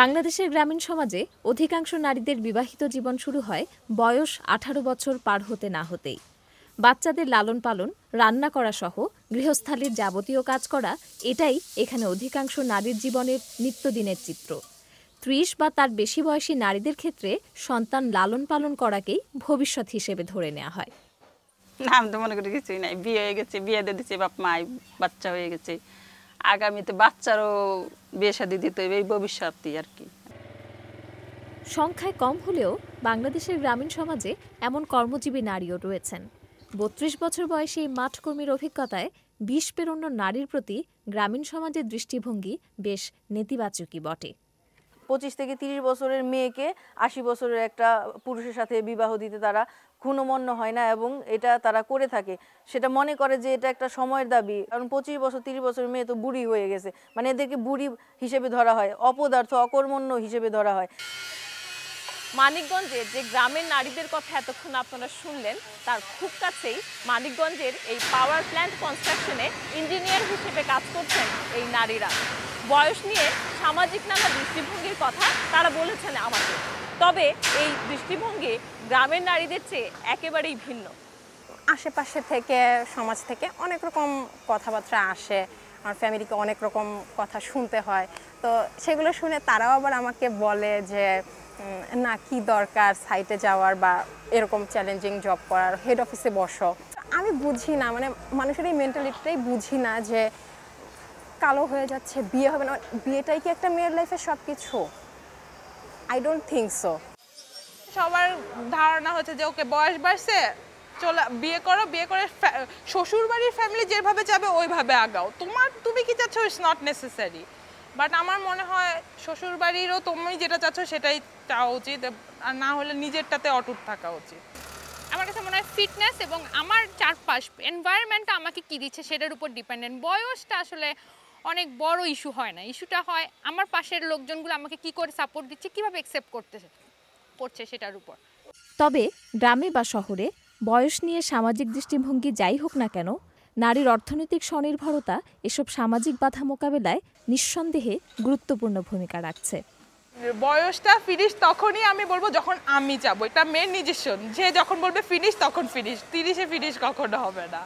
বাংলাদেশের গ্রামীণ সমাজে অধিকাংশ নারীদের বিবাহিত জীবন শুরু হয় বয়স আঠারো বছর পার হতে না হতেই বাচ্চাদের লালন পালন রান্না করা সহ গৃহস্থালীর যাবতীয় কাজ করা এটাই এখানে অধিকাংশ নারীর জীবনের নিত্যদিনের চিত্র ত্রিশ বা তার বেশি বয়সী নারীদের ক্ষেত্রে সন্তান লালন পালন করাকেই ভবিষ্যৎ হিসেবে ধরে নেওয়া হয় না আমি তো মনে করি কিছুই নাই বিয়ে হয়ে গেছে বিয়ে দিয়ে দিচ্ছে বাপ মায় বাচ্চা হয়ে গেছে আগামীতে বাচ্চারও বিয়ে দিতে হবে এই ভবিষ্যৎই আর কি সংখ্যায় কম হলেও বাংলাদেশের গ্রামীণ সমাজে এমন কর্মজীবী নারীও রয়েছেন বত্রিশ বছর বয়সে এই মাঠকর্মীর অভিজ্ঞতায় বিষ পেরোন্য নারীর প্রতি গ্রামীণ সমাজের দৃষ্টিভঙ্গি বেশ নেতিবাচকই বটে পঁচিশ থেকে তিরিশ বছরের মেয়েকে আশি বছরের একটা পুরুষের সাথে বিবাহ দিতে তারা ক্ষুণমন্য হয় না এবং এটা তারা করে থাকে সেটা মনে করে যে এটা একটা সময়ের দাবি কারণ পঁচিশ বছর তিরিশ বছরের মেয়ে তো বুড়ি হয়ে গেছে মানে এদেরকে বুড়ি হিসেবে ধরা হয় অপদার্থ অকর্মণ্য হিসেবে ধরা হয় মানিকগঞ্জে যে গ্রামের নারীদের কথা এতক্ষণ আপনারা শুনলেন তার খুব কাছেই মানিকগঞ্জের এই পাওয়ার প্ল্যান্ট কনস্ট্রাকশনে ইঞ্জিনিয়ার হিসেবে কাজ করছেন এই নারীরা বয়স নিয়ে সামাজিক নানা দৃষ্টিভঙ্গির কথা তারা বলেছেন আমাকে তবে এই দৃষ্টিভঙ্গি গ্রামের নারীদের চেয়ে একেবারেই ভিন্ন আশেপাশে থেকে সমাজ থেকে অনেক রকম কথাবার্তা আসে আমার ফ্যামিলিকে অনেক রকম কথা শুনতে হয় তো সেগুলো শুনে তারাও আবার আমাকে বলে যে না কি দরকার সাইটে যাওয়ার বা এরকম চ্যালেঞ্জিং জব করার হেড অফিসে বসো আমি বুঝি না মানে মানুষের এই মেন্টালিটিটাই বুঝি না যে কালো হয়ে যাচ্ছে বিয়ে হবে না বিয়েটাই কি একটা মেয়ের লাইফের সব কিছু আই ডোন্ট থিঙ্ক সো সবার ধারণা হচ্ছে যে ওকে বয়স বাড়ছে চলে বিয়ে করো বিয়ে করে শ্বশুর বাড়ির ফ্যামিলি যেভাবে যাবে ওইভাবে আগাও তোমার তুমি কি চাচ্ছ ইটস নট নেসেসারি বাট আমার মনে হয় শ্বশুর বাড়িরও তুমি যেটা চাচ্ছ সেটাই চাওয়া উচিত আর না হলে নিজেরটাতে অটুট থাকা উচিত আমার কাছে মনে হয় ফিটনেস এবং আমার চারপাশ এনভায়রনমেন্টটা আমাকে কী দিচ্ছে সেটার উপর ডিপেন্ডেন্ট বয়সটা আসলে অনেক বড় ইস্যু হয় না ইস্যুটা হয় আমার পাশের লোকজনগুলো আমাকে কি করে সাপোর্ট দিচ্ছে কিভাবে অ্যাকসেপ্ট করতেছে করছে সেটার উপর তবে গ্রামে বা শহরে বয়স নিয়ে সামাজিক দৃষ্টিভঙ্গি যাই হোক না কেন নারীর অর্থনৈতিক স্বনির্ভরতা এসব সামাজিক বাধা মোকাবেলায় নিঃসন্দেহে গুরুত্বপূর্ণ ভূমিকা রাখছে বয়সটা ফিনিশ তখনই আমি বলবো যখন আমি যাবো এটা মেন নিজস্ব যে যখন বলবে ফিনিশ তখন ফিনিশ তিরিশে ফিনিশ কখনো হবে না